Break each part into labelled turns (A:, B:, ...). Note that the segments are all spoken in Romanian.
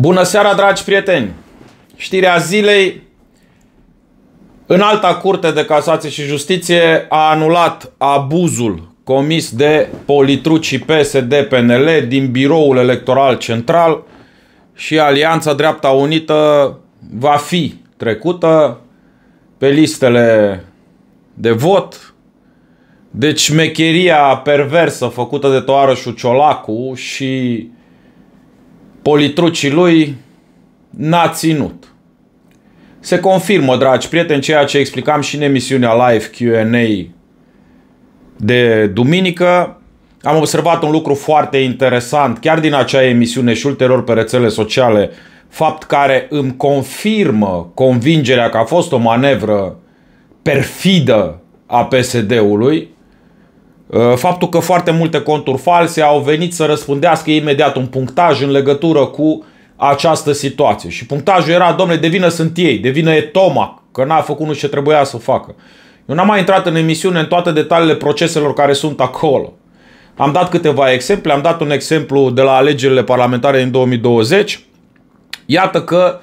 A: Bună seara, dragi prieteni! Știrea zilei, în alta curte de casație și justiție a anulat abuzul comis de politrucii PSD-PNL din biroul electoral central și Alianța Dreapta Unită va fi trecută pe listele de vot. Deci mecheria perversă făcută de toarășul Ciolacu și politrucii lui n-a ținut. Se confirmă, dragi prieteni, ceea ce explicam și în emisiunea live Q&A de duminică. Am observat un lucru foarte interesant chiar din acea emisiune și ulterior pe rețele sociale, fapt care îmi confirmă convingerea că a fost o manevră perfidă a PSD-ului. Uh, faptul că foarte multe conturi false au venit să răspundească imediat un punctaj în legătură cu această situație. Și punctajul era, domnule, de vină sunt ei, de vină e Toma, că n-a făcut nu ce trebuia să facă. Eu n-am mai intrat în emisiune în toate detaliile proceselor care sunt acolo. Am dat câteva exemple, am dat un exemplu de la alegerile parlamentare din 2020. Iată că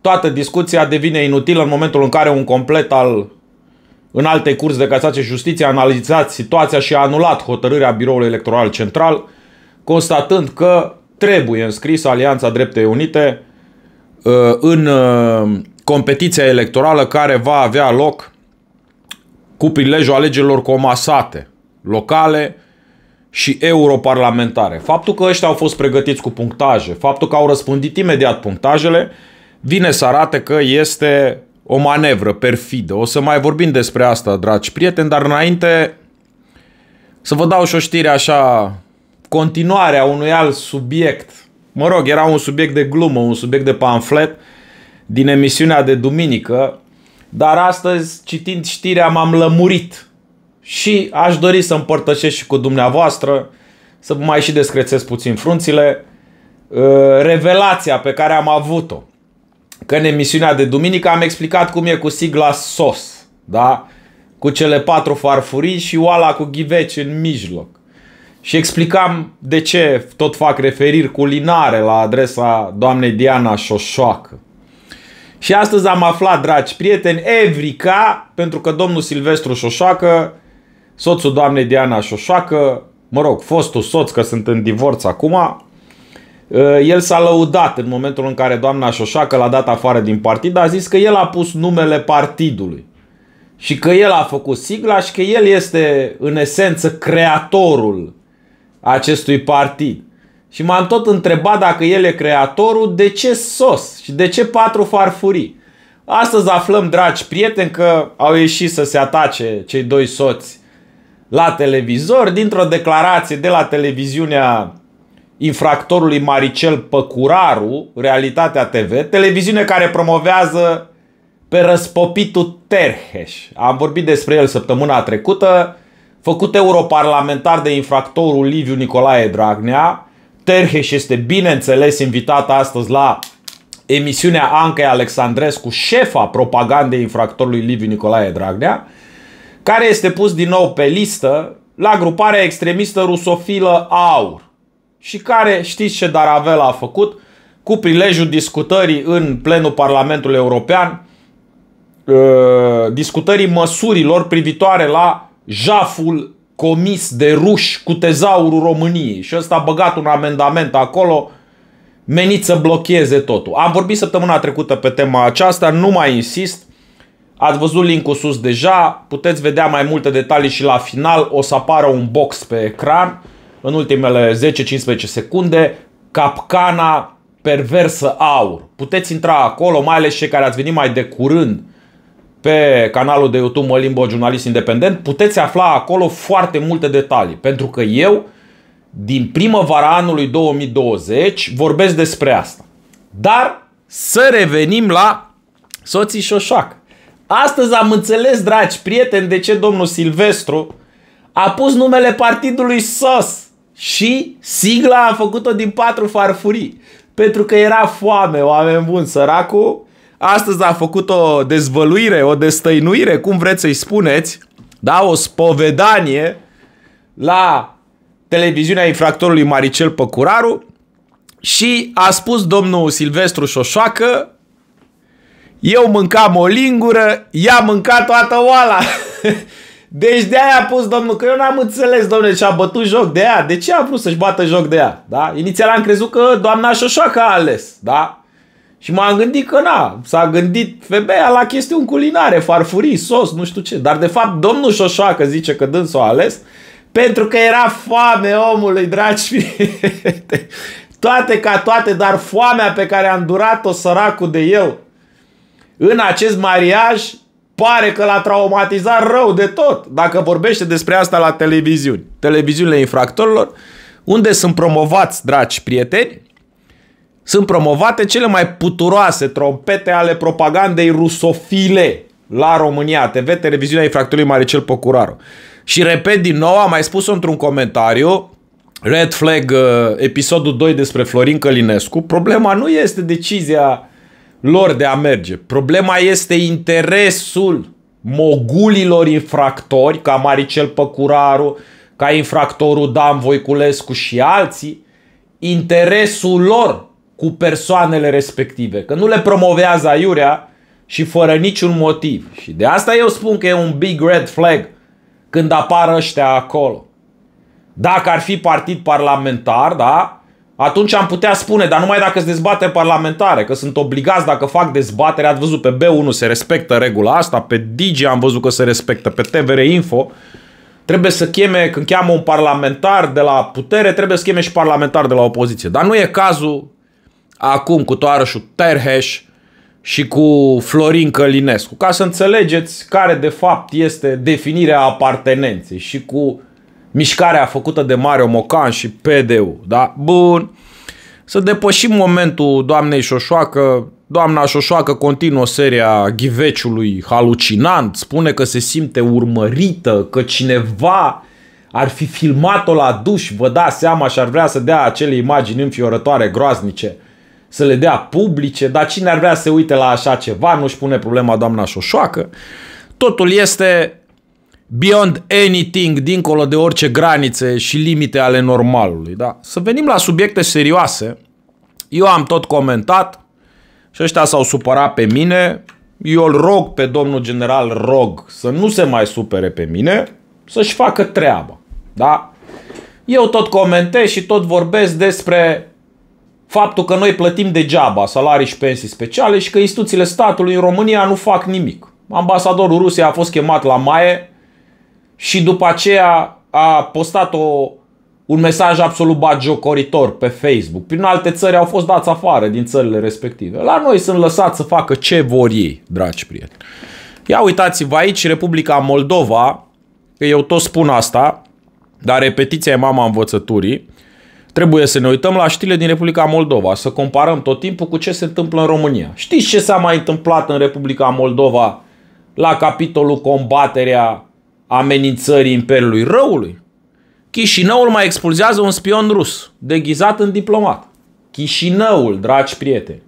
A: toată discuția devine inutilă în momentul în care un complet al în alte curs de casație justiție a analizat situația și a anulat hotărârea Biroului Electoral Central, constatând că trebuie înscrisă Alianța Dreptei Unite uh, în uh, competiția electorală care va avea loc cu prilejul alegerilor comasate, locale și europarlamentare. Faptul că ăștia au fost pregătiți cu punctaje, faptul că au răspândit imediat punctajele, vine să arate că este o manevră perfidă. O să mai vorbim despre asta, dragi prieteni, dar înainte să vă dau și o știre așa, continuarea unui alt subiect. Mă rog, era un subiect de glumă, un subiect de pamflet din emisiunea de duminică, dar astăzi, citind știrea, m-am lămurit și aș dori să împărtășesc și cu dumneavoastră, să mai și descrețesc puțin frunțile, uh, revelația pe care am avut-o că în emisiunea de duminică am explicat cum e cu sigla SOS, da? Cu cele patru farfurii și oala cu ghiveci în mijloc. Și explicam de ce tot fac referiri culinare la adresa doamnei Diana Șoșoacă. Și astăzi am aflat, dragi prieteni, Evrica, pentru că domnul Silvestru Șoșoacă, soțul doamnei Diana Șoșoacă, mă rog, fostul soț, că sunt în divorț acum, Uh, el s-a lăudat în momentul în care doamna Șoșacă l-a dat afară din partid, a zis că el a pus numele partidului și că el a făcut sigla și că el este în esență creatorul acestui partid. Și m-am tot întrebat dacă el e creatorul, de ce sos și de ce patru farfurii. Astăzi aflăm, dragi prieteni, că au ieșit să se atace cei doi soți la televizor dintr-o declarație de la televiziunea infractorului Maricel Păcuraru, Realitatea TV, televiziune care promovează pe răspopitul Terheș. Am vorbit despre el săptămâna trecută, făcut europarlamentar de infractorul Liviu Nicolae Dragnea. Terheș este bineînțeles invitat astăzi la emisiunea Anca Alexandrescu, șefa propagandei infractorului Liviu Nicolae Dragnea, care este pus din nou pe listă la gruparea extremistă rusofilă AUR și care știți ce Daravela a făcut cu prilejul discutării în plenul Parlamentului European, ă, discutării măsurilor privitoare la jaful comis de ruși cu tezaurul României. Și ăsta a băgat un amendament acolo menit să blocheze totul. Am vorbit săptămâna trecută pe tema aceasta, nu mai insist. Ați văzut linkul sus deja, puteți vedea mai multe detalii și la final o să apară un box pe ecran în ultimele 10-15 secunde, capcana perversă aur. Puteți intra acolo, mai ales cei care ați venit mai de curând pe canalul de YouTube Mălimbo Jurnalist Independent, puteți afla acolo foarte multe detalii. Pentru că eu, din primăvara anului 2020, vorbesc despre asta. Dar să revenim la soții șoșoac. Astăzi am înțeles, dragi prieteni, de ce domnul Silvestru a pus numele partidului SOS și sigla a făcut-o din patru farfurii. Pentru că era foame, oameni buni, săracul. Astăzi a făcut o dezvăluire, o destăinuire, cum vreți să-i spuneți, da, o spovedanie la televiziunea infractorului Maricel Păcuraru și a spus domnul Silvestru Șoșoacă eu mâncam o lingură, ea mânca toată oala. Deci de aia a pus domnul, că eu n-am înțeles, domnule, ce a bătut joc de ea. De ce a vrut să-și bată joc de ea? Da? Inițial am crezut că doamna Șoșoacă a ales, da? Și m-am gândit că na, s-a gândit femeia la chestiuni culinare, farfurii, sos, nu știu ce. Dar de fapt domnul Șoșoacă zice că dânsul a ales pentru că era foame omului, dragi prieteni. Toate ca toate, dar foamea pe care a îndurat-o săracul de el în acest mariaj pare că l-a traumatizat rău de tot. Dacă vorbește despre asta la televiziuni, televiziunile infractorilor, unde sunt promovați, dragi prieteni, sunt promovate cele mai puturoase trompete ale propagandei rusofile la România TV, televiziunea infractorului Maricel Pocuraru. Și repet din nou, am mai spus într-un comentariu, Red Flag, uh, episodul 2 despre Florin Călinescu, problema nu este decizia lor de a merge. Problema este interesul mogulilor infractori, ca Maricel Păcuraru, ca infractorul Dan Voiculescu și alții, interesul lor cu persoanele respective. Că nu le promovează aiurea și fără niciun motiv. Și de asta eu spun că e un big red flag când apar ăștia acolo. Dacă ar fi partid parlamentar, da, atunci am putea spune, dar numai dacă sunt dezbate parlamentare, că sunt obligați dacă fac dezbatere, ați văzut pe B1 se respectă regula asta, pe Digi am văzut că se respectă, pe TVR Info, trebuie să cheme, când cheamă un parlamentar de la putere, trebuie să cheme și parlamentar de la opoziție. Dar nu e cazul acum cu toarășul Terheș și cu Florin Călinescu, ca să înțelegeți care de fapt este definirea apartenenței și cu mișcarea făcută de Mario Mocan și PDU, da? Bun. Să depășim momentul doamnei Șoșoacă. Doamna Șoșoacă continuă seria ghiveciului halucinant, spune că se simte urmărită, că cineva ar fi filmat-o la duș, vă dați seama și ar vrea să dea acele imagini înfiorătoare groaznice, să le dea publice, dar cine ar vrea să se uite la așa ceva, nu-și pune problema doamna Șoșoacă. Totul este beyond anything, dincolo de orice granițe și limite ale normalului. Da? Să venim la subiecte serioase. Eu am tot comentat și ăștia s-au supărat pe mine. Eu îl rog pe domnul general, rog să nu se mai supere pe mine, să-și facă treaba. Da? Eu tot comentez și tot vorbesc despre faptul că noi plătim degeaba salarii și pensii speciale și că instituțiile statului în România nu fac nimic. Ambasadorul Rusiei a fost chemat la Maie și după aceea a postat o, un mesaj absolut bagiocoritor pe Facebook. Prin alte țări au fost dați afară din țările respective. La noi sunt lăsați să facă ce vor ei, dragi prieteni. Ia uitați-vă aici, Republica Moldova, că eu tot spun asta, dar repetiția e mama învățăturii, trebuie să ne uităm la știrile din Republica Moldova, să comparăm tot timpul cu ce se întâmplă în România. Știți ce s-a mai întâmplat în Republica Moldova la capitolul combaterea amenințării Imperiului Răului, Chișinăul mai expulzează un spion rus, deghizat în diplomat. Chișinăul, dragi prieteni.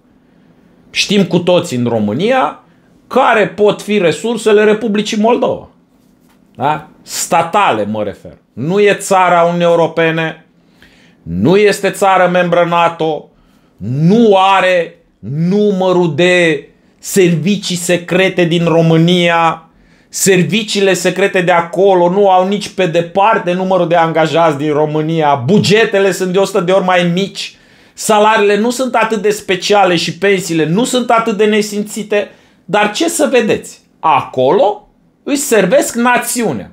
A: Știm cu toți în România care pot fi resursele Republicii Moldova. Da? Statale mă refer. Nu e țara Uniunii Europene, nu este țară membră NATO, nu are numărul de servicii secrete din România, Serviciile secrete de acolo nu au nici pe departe numărul de angajați din România. Bugetele sunt de 100 de ori mai mici. Salariile nu sunt atât de speciale și pensiile nu sunt atât de nesimțite. Dar ce să vedeți? Acolo își servesc națiunea.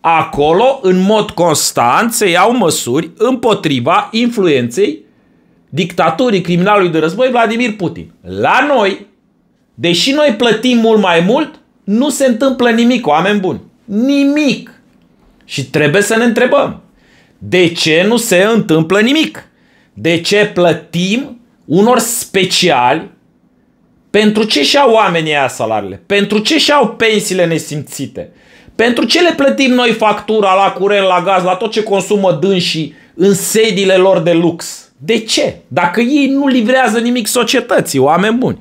A: Acolo, în mod constant, se iau măsuri împotriva influenței dictaturii criminalului de război Vladimir Putin. La noi, deși noi plătim mult mai mult, nu se întâmplă nimic, oameni buni. Nimic. Și trebuie să ne întrebăm. De ce nu se întâmplă nimic? De ce plătim unor speciali pentru ce și-au oamenii aia salariile? Pentru ce și-au pensiile nesimțite? Pentru ce le plătim noi factura la curent, la gaz, la tot ce consumă dânsii în sediile lor de lux? De ce? Dacă ei nu livrează nimic societății, oameni buni.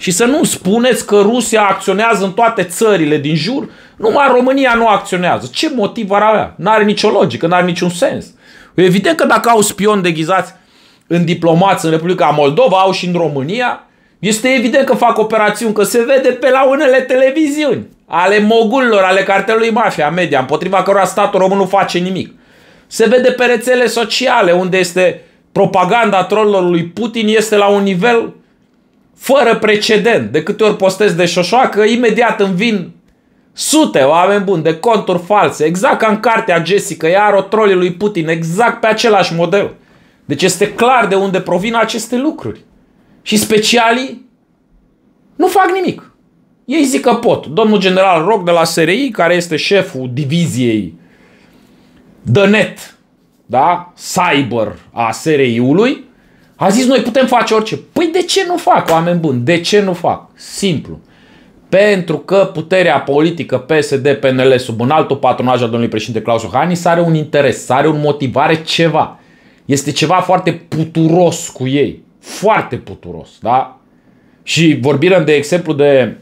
A: Și să nu spuneți că Rusia acționează în toate țările din jur, numai România nu acționează. Ce motiv ar avea? N-are nicio logică, n-are niciun sens. Evident că dacă au spioni deghizați în diplomați în Republica Moldova, au și în România, este evident că fac operațiuni, că se vede pe la unele televiziuni ale mogulilor, ale cartelului mafia, media, împotriva cărora statul român nu face nimic. Se vede pe rețele sociale, unde este propaganda trollului Putin, este la un nivel fără precedent. De câte ori postez de șoșoacă, imediat îmi vin sute oameni buni de conturi false, exact ca în cartea Jessica o trolii lui Putin, exact pe același model. Deci este clar de unde provin aceste lucruri. Și specialii nu fac nimic. Ei zic că pot. Domnul general Roc de la SRI, care este șeful diviziei net, da? Cyber a SRI-ului, a zis noi putem face orice. Păi de ce nu fac, oameni buni? De ce nu fac? Simplu. Pentru că puterea politică PSD-PNL sub un altul patronaj al domnului președinte Claus Iohannis are un interes, are un motivare ceva. Este ceva foarte puturos cu ei. Foarte puturos, da? Și vorbim de exemplu de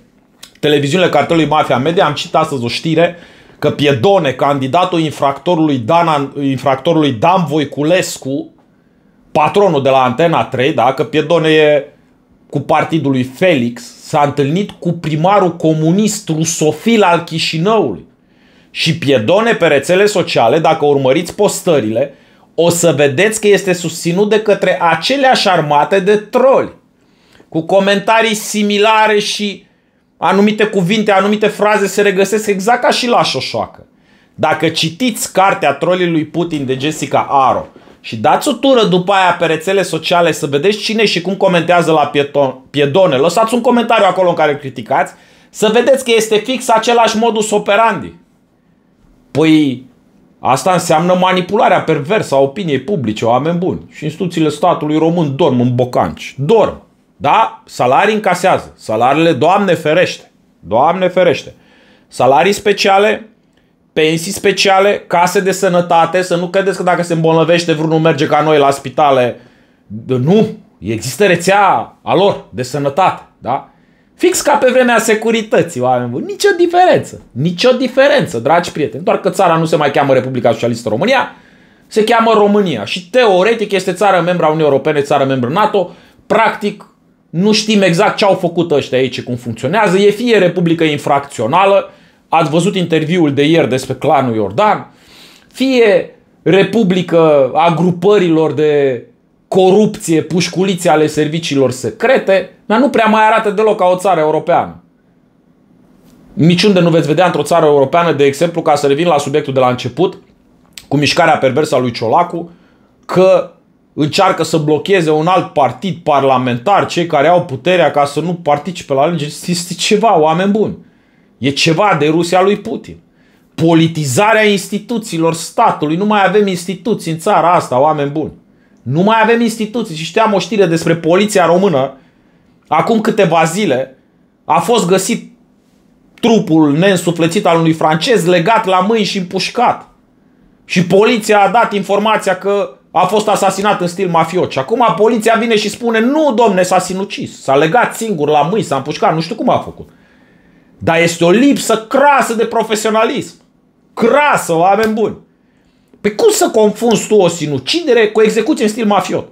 A: televiziunile cartelului Mafia Media, am citit astăzi o știre că Piedone, candidatul infractorului Dan, infractorului Dan Voiculescu, patronul de la Antena 3, da, că Piedone e cu partidul lui Felix, s-a întâlnit cu primarul comunist rusofil al Chișinăului. Și Piedone pe rețele sociale, dacă urmăriți postările, o să vedeți că este susținut de către aceleași armate de troli. Cu comentarii similare și anumite cuvinte, anumite fraze se regăsesc exact ca și la șoșoacă. Dacă citiți cartea trolii lui Putin de Jessica Aro, și dați o tură după aia pe rețele sociale să vedeți cine și cum comentează la piedone. Lăsați un comentariu acolo în care criticați să vedeți că este fix același modus operandi. Păi asta înseamnă manipularea perversă a opiniei publice, oameni buni. Și instituțiile statului român dorm în bocanci. Dorm. Da? Salarii încasează. Salariile, Doamne ferește. Doamne ferește. Salarii speciale, pensii speciale, case de sănătate, să nu credeți că dacă se îmbolnăvește vreunul merge ca noi la spitale. Nu, există rețea a lor de sănătate, da? Fix ca pe vremea securității, oameni buni. Nicio diferență. Nicio diferență, dragi prieteni. Doar că țara nu se mai cheamă Republica Socialistă România, se cheamă România. Și teoretic este țară membra Uniunii Europene, țară membra NATO. Practic, nu știm exact ce au făcut ăștia aici, cum funcționează. E fie Republică infracțională, ați văzut interviul de ieri despre clanul Iordan, fie republică a grupărilor de corupție, pușculițe ale serviciilor secrete, dar nu prea mai arată deloc ca o țară europeană. Niciunde nu veți vedea într-o țară europeană, de exemplu, ca să revin la subiectul de la început, cu mișcarea perversă a lui Ciolacu, că încearcă să blocheze un alt partid parlamentar, cei care au puterea ca să nu participe la alegeri, este ceva, oameni buni. E ceva de Rusia lui Putin. Politizarea instituțiilor statului. Nu mai avem instituții în țara asta, oameni buni. Nu mai avem instituții. Și știam o știre despre poliția română. Acum câteva zile a fost găsit trupul neînsuflețit al unui francez legat la mâini și împușcat. Și poliția a dat informația că a fost asasinat în stil mafiot. Și acum poliția vine și spune, nu domne, s-a sinucis, s-a legat singur la mâini, s-a împușcat, nu știu cum a făcut. Dar este o lipsă crasă de profesionalism. Crasă, oameni buni. Pe păi cum să confunzi tu o sinucidere cu execuție în stil mafiot?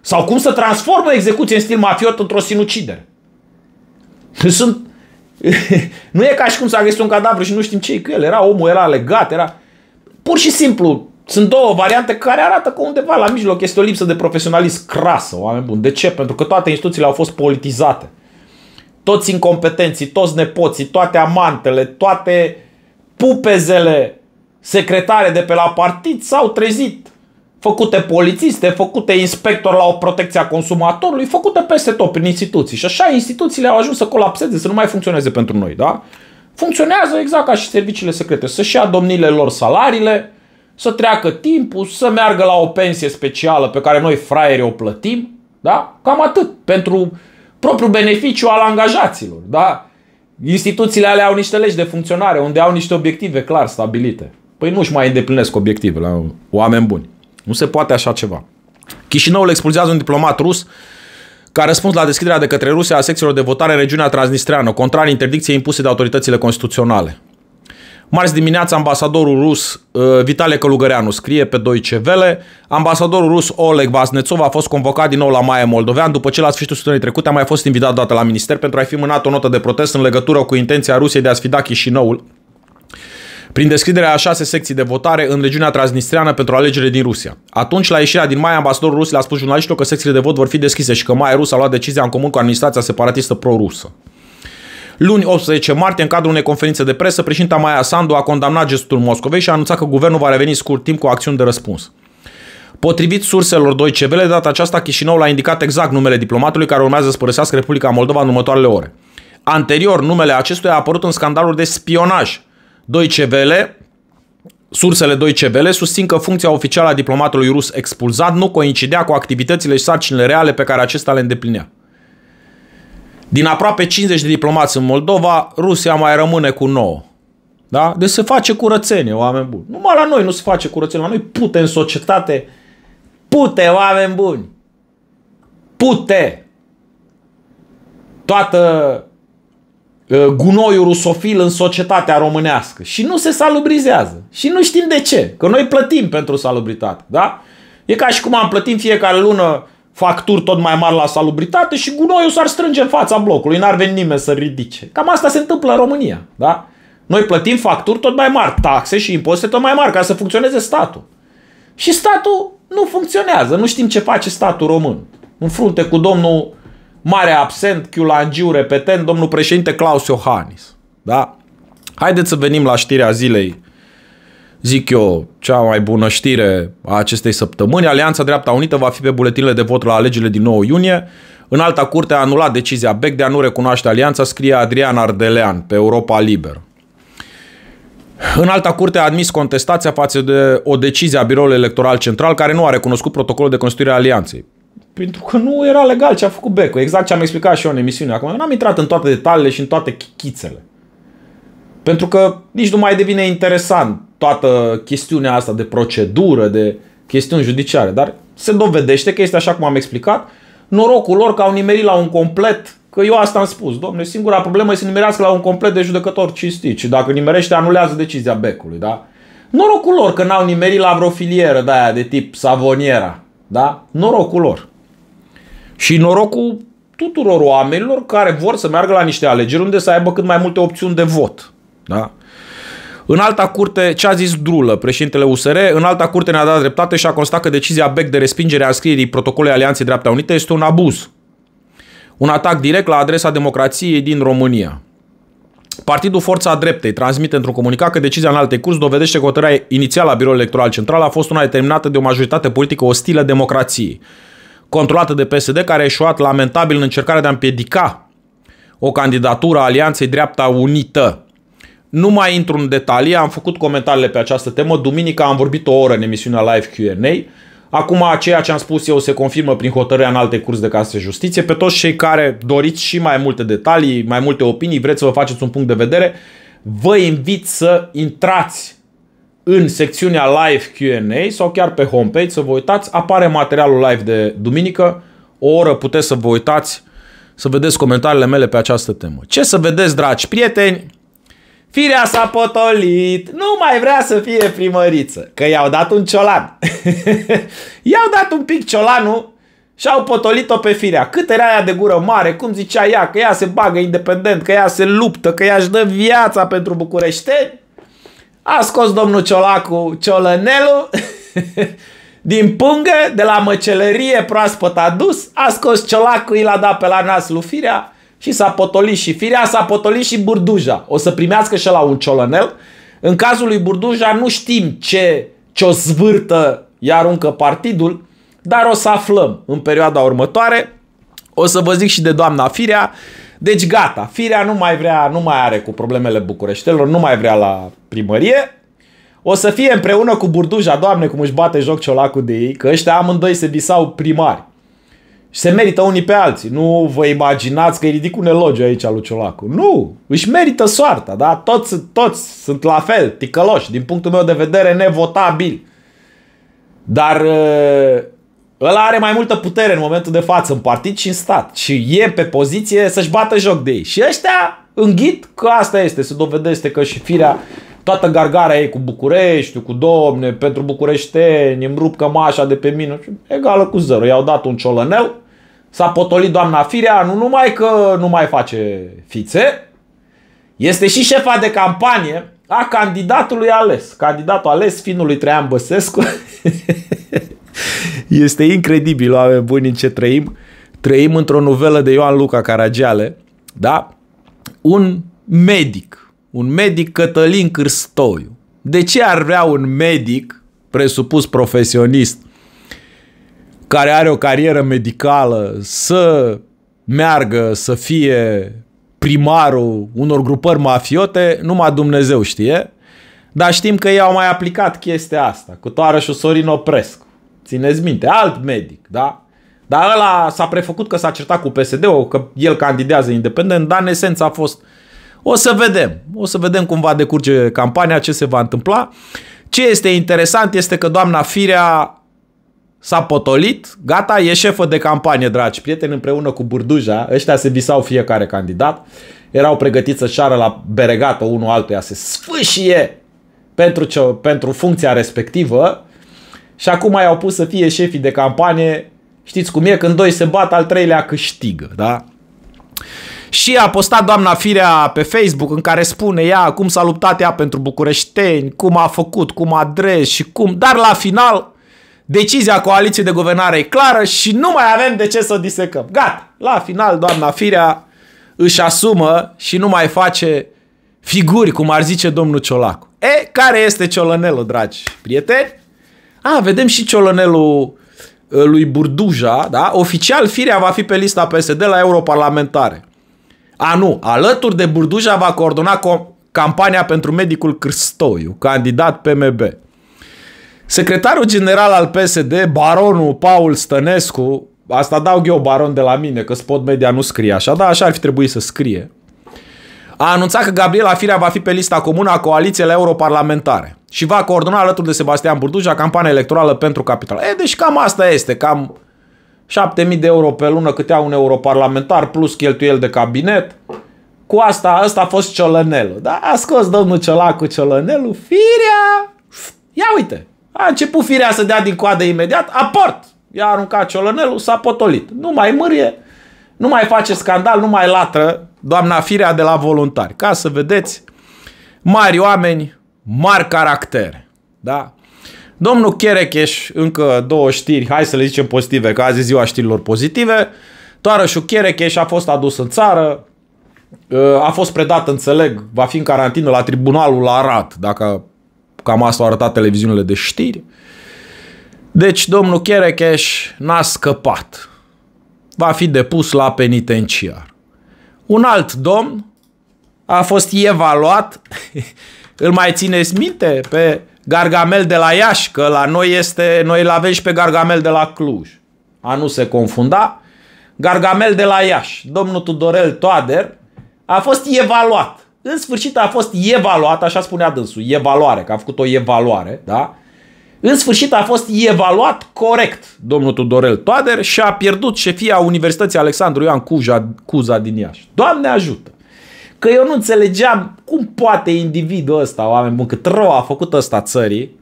A: Sau cum să transformă execuție în stil mafiot într-o sinucidere? Sunt... nu e ca și cum s-a găsit un cadavru și nu știm ce e cu el. Era omul, era legat, era... Pur și simplu, sunt două variante care arată că undeva la mijloc este o lipsă de profesionalism crasă, oameni buni. De ce? Pentru că toate instituțiile au fost politizate toți incompetenții, toți nepoții, toate amantele, toate pupezele secretare de pe la partid s-au trezit făcute polițiste, făcute inspector la o protecție a consumatorului, făcute peste tot prin instituții. Și așa instituțiile au ajuns să colapseze, să nu mai funcționeze pentru noi, da? Funcționează exact ca și serviciile secrete, să-și ia domnile lor salariile, să treacă timpul, să meargă la o pensie specială pe care noi fraierii o plătim, da? Cam atât. Pentru propriul beneficiu al angajaților. Da? Instituțiile alea au niște legi de funcționare unde au niște obiective clar stabilite. Păi nu-și mai îndeplinesc obiectivele, oameni buni. Nu se poate așa ceva. Chișinăul expulzează un diplomat rus a răspuns la deschiderea de către Rusia a secțiilor de votare în regiunea transnistreană, contrar interdicției impuse de autoritățile constituționale. Marți dimineața, ambasadorul rus uh, Vitale Călugăreanu scrie pe 2 cevele. Ambasadorul rus Oleg Vasnețov a fost convocat din nou la Maia Moldovean după ce la sfârșitul săptămânii trecute a mai fost invitat dată la minister pentru a fi mânat o notă de protest în legătură cu intenția Rusiei de a sfida Chișinăul prin deschiderea a șase secții de votare în regiunea Transnistriană pentru alegerile din Rusia. Atunci, la ieșirea din mai, ambasadorul rus le-a spus jurnaliștilor că secțiile de vot vor fi deschise și că Mai Rus a luat decizia în comun cu administrația separatistă pro-rusă. Luni, 18 martie, în cadrul unei conferințe de presă, președinta Maia Sandu a condamnat gestul Moscovei și a anunțat că guvernul va reveni scurt timp cu acțiuni de răspuns. Potrivit surselor 2 CVL, de data aceasta Chișinăul a indicat exact numele diplomatului care urmează să părăsească Republica Moldova în următoarele ore. Anterior, numele acestuia a apărut în scandalul de spionaj. 2 CVL, sursele 2 CVL susțin că funcția oficială a diplomatului rus expulzat nu coincidea cu activitățile și sarcinile reale pe care acesta le îndeplinea. Din aproape 50 de diplomați în Moldova, Rusia mai rămâne cu 9. Da? Deci se face curățenie, oameni buni. Numai la noi nu se face curățenie, la noi pute în societate. Pute, oameni buni. Pute. Toată uh, gunoiul rusofil în societatea românească. Și nu se salubrizează. Și nu știm de ce. Că noi plătim pentru salubritate. Da? E ca și cum am plătit fiecare lună facturi tot mai mari la salubritate și gunoiul s-ar strânge în fața blocului, n-ar veni nimeni să ridice. Cam asta se întâmplă în România, da? Noi plătim facturi tot mai mari, taxe și impozite tot mai mari ca să funcționeze statul. Și statul nu funcționează, nu știm ce face statul român. În frunte cu domnul mare absent, chiulangiu repetent, domnul președinte Claus Iohannis. Da? Haideți să venim la știrea zilei zic eu, cea mai bună știre a acestei săptămâni. Alianța Dreapta Unită va fi pe buletinele de vot la alegerile din 9 iunie. În alta curte a anulat decizia Bec de a nu recunoaște alianța, scrie Adrian Ardelean pe Europa Liber. În alta curte a admis contestația față de o decizie a Biroului Electoral Central care nu a recunoscut protocolul de constituire a alianței. Pentru că nu era legal ce a făcut Becu. Exact ce am explicat și eu în emisiune. Acum n-am intrat în toate detaliile și în toate chichițele. Pentru că nici nu mai devine interesant toată chestiunea asta de procedură, de chestiuni judiciare, dar se dovedește că este așa cum am explicat, norocul lor că au nimerit la un complet, că eu asta am spus, domnule, singura problemă este să nimerească la un complet de judecător cinstit și dacă nimerește, anulează decizia becului, da? Norocul lor că n-au nimerit la vreo filieră de aia de tip Savoniera, da? Norocul lor. Și norocul tuturor oamenilor care vor să meargă la niște alegeri unde să aibă cât mai multe opțiuni de vot. Da? În alta curte, ce a zis Drulă, președintele USR, în alta curte ne-a dat dreptate și a constat că decizia BEC de respingere a scrierii protocolului Alianței Dreapta Unită este un abuz. Un atac direct la adresa democrației din România. Partidul Forța Dreptei transmite într-un comunicat că decizia în alte curs dovedește că hotărârea inițială a Biroului Electoral Central a fost una determinată de o majoritate politică ostilă democrației, controlată de PSD, care a eșuat lamentabil în încercarea de a împiedica o candidatură a Alianței Dreapta Unită. Nu mai intru în detalii, am făcut comentariile pe această temă. Duminica am vorbit o oră în emisiunea live Q&A. Acum ceea ce am spus eu se confirmă prin hotărârea în alte curs de casă justiție. Pe toți cei care doriți și mai multe detalii, mai multe opinii, vreți să vă faceți un punct de vedere, vă invit să intrați în secțiunea live Q&A sau chiar pe homepage să vă uitați. Apare materialul live de duminică. O oră puteți să vă uitați să vedeți comentariile mele pe această temă. Ce să vedeți, dragi prieteni? Firea s-a potolit, nu mai vrea să fie primăriță, că i-au dat un ciolan. i-au dat un pic ciolanul și au potolit-o pe firea. Cât era aia de gură mare, cum zicea ea, că ea se bagă independent, că ea se luptă, că ea își dă viața pentru București. A scos domnul Ciolacu ciolănelul din pungă, de la măcelărie proaspăt adus, a scos Ciolacu, i l-a dat pe la nas lui firea, și s-a potolit și Firea, s-a potolit și Burduja. O să primească și la un ciolănel. În cazul lui Burduja nu știm ce, ce o zvârtă i aruncă partidul, dar o să aflăm în perioada următoare. O să vă zic și de doamna Firea. Deci gata, Firea nu mai vrea, nu mai are cu problemele bucureștelor, nu mai vrea la primărie. O să fie împreună cu Burduja, doamne, cum își bate joc ciolacul de ei, că ăștia amândoi se visau primari. Și se merită unii pe alții. Nu vă imaginați că îi ridic un elogiu aici al lui Ciolacu. Nu! Își merită soarta, da? Toți, toți sunt la fel, ticăloși, din punctul meu de vedere, nevotabil. Dar uh, ăla are mai multă putere în momentul de față, în partid și în stat. Și e pe poziție să-și bată joc de ei. Și ăștia înghit că asta este, se dovedește că și firea toată gargara ei cu București, cu domne, pentru bucureșteni, îmi rup cămașa de pe mine, egală cu zero. I-au dat un ciolănel, s-a potolit doamna Firea, nu numai că nu mai face fițe, este și șefa de campanie a candidatului ales. Candidatul ales, finului Traian Băsescu. este incredibil, oameni buni, în ce trăim. Trăim într-o novelă de Ioan Luca Caragiale, da? Un medic un medic Cătălin Cârstoiu. De ce ar vrea un medic, presupus profesionist, care are o carieră medicală, să meargă să fie primarul unor grupări mafiote, numai Dumnezeu știe. Dar știm că ei au mai aplicat chestia asta cu toarășul Sorin Oprescu. Țineți minte, alt medic, da? Dar ăla s-a prefăcut că s-a certat cu PSD-ul, că el candidează independent, dar în esență a fost uh, o să vedem. O să vedem cum va decurge campania, ce se va întâmpla. Ce este interesant este că doamna Firea s-a potolit, gata, e șefă de campanie, dragi prieteni, împreună cu Burduja, ăștia se visau fiecare candidat, erau pregătiți să șară la beregată unul altuia, se sfâșie pentru, ce, pentru funcția respectivă și acum i-au pus să fie șefii de campanie, știți cum e, când doi se bat, al treilea câștigă, da? Și a postat doamna Firea pe Facebook în care spune ea cum s-a luptat ea pentru bucureșteni, cum a făcut, cum a dres și cum. Dar la final decizia coaliției de guvernare e clară și nu mai avem de ce să o disecăm. Gata! La final doamna Firea își asumă și nu mai face figuri, cum ar zice domnul Ciolacu. E, care este Ciolănelul, dragi prieteni? A, vedem și Ciolănelul eh, lui Burduja, da? Oficial, Firea va fi pe lista PSD la europarlamentare. A, nu, alături de Burduja va coordona campania pentru medicul Cristoiu, candidat PMB. Secretarul general al PSD, baronul Paul Stănescu, asta dau eu baron de la mine, că spot media nu scrie așa, dar așa ar fi trebuit să scrie, a anunțat că Gabriela Firea va fi pe lista comună a coaliției la europarlamentare și va coordona alături de Sebastian Burduja campania electorală pentru capital. E, deci cam asta este, cam 7.000 de euro pe lună câtea un europarlamentar plus cheltuiel de cabinet. Cu asta, asta a fost Ciolănelul. Da, a scos domnul Ciolacu Ciolănelul firea. Ia uite, a început firea să dea din coadă imediat, aport. I-a aruncat Ciolănelul, s-a potolit. Nu mai mârie, nu mai face scandal, nu mai latră doamna firea de la voluntari. Ca să vedeți, mari oameni, mari caractere. Da? Domnul Cherecheș, încă două știri, hai să le zicem pozitive, că azi e ziua știrilor pozitive. Toarășul Cherecheș a fost adus în țară, uh, a fost predat, înțeleg, va fi în carantină la tribunalul Arad, dacă cam asta au arătat televiziunile de știri. Deci domnul Cherecheș n-a scăpat. Va fi depus la penitenciar. Un alt domn a fost evaluat, îl mai țineți minte pe Gargamel de la Iași, că la noi este, noi îl avem și pe Gargamel de la Cluj. A nu se confunda. Gargamel de la Iași, domnul Tudorel Toader, a fost evaluat. În sfârșit a fost evaluat, așa spunea dânsul, evaluare, că a făcut o evaluare, da? În sfârșit a fost evaluat corect domnul Tudorel Toader și a pierdut șefia Universității Alexandru Ioan Cuza din Iași. Doamne ajută! Că eu nu înțelegeam cum poate individul ăsta, oameni buni, cât rău a făcut ăsta țării,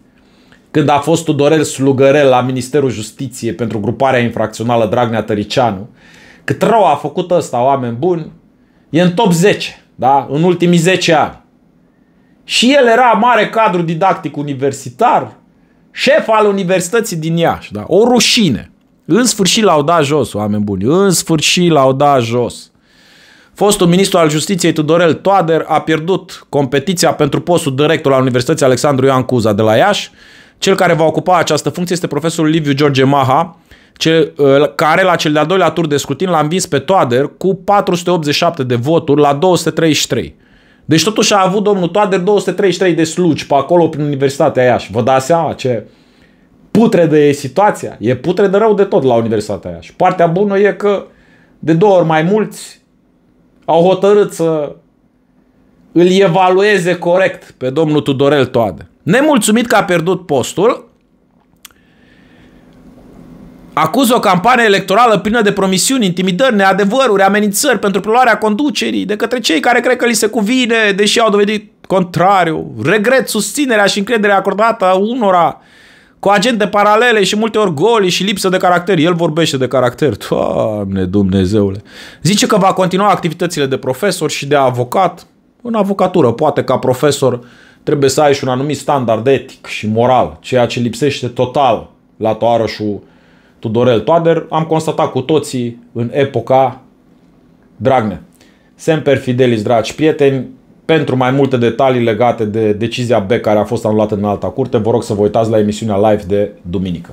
A: când a fost Tudorel Slugărel la Ministerul Justiției pentru gruparea infracțională Dragnea Tăricianu, cât rău a făcut ăsta, oameni buni, e în top 10, da? în ultimii 10 ani. Și el era mare cadru didactic universitar, șef al universității din Iași, da? o rușine. În sfârșit l-au dat jos, oameni buni, în sfârșit l-au dat jos. Fostul ministru al justiției Tudorel Toader a pierdut competiția pentru postul de rector la Universității Alexandru Ioan Cuza de la Iași. Cel care va ocupa această funcție este profesorul Liviu George Maha, ă, care la cel de-al doilea tur de scrutin l-a învins pe Toader cu 487 de voturi la 233. Deci totuși a avut domnul Toader 233 de sluci pe acolo prin Universitatea Iași. Vă dați seama ce putre de e situația? E putre de rău de tot la Universitatea Iași. Partea bună e că de două ori mai mulți au hotărât să îl evalueze corect pe domnul Tudorel Toade. Nemulțumit că a pierdut postul, acuză o campanie electorală plină de promisiuni, intimidări, neadevăruri, amenințări pentru preluarea conducerii de către cei care cred că li se cuvine, deși au dovedit contrariu, regret susținerea și încrederea acordată a unora cu agente paralele și multe ori goli și lipsă de caracter. El vorbește de caracter. Doamne Dumnezeule! Zice că va continua activitățile de profesor și de avocat. În avocatură, poate ca profesor trebuie să ai și un anumit standard etic și moral, ceea ce lipsește total la toarășul Tudorel Toader. Am constatat cu toții în epoca Dragnea. Semper Fidelis, dragi prieteni, pentru mai multe detalii legate de decizia B care a fost anulată în alta curte, vă rog să vă uitați la emisiunea live de duminică.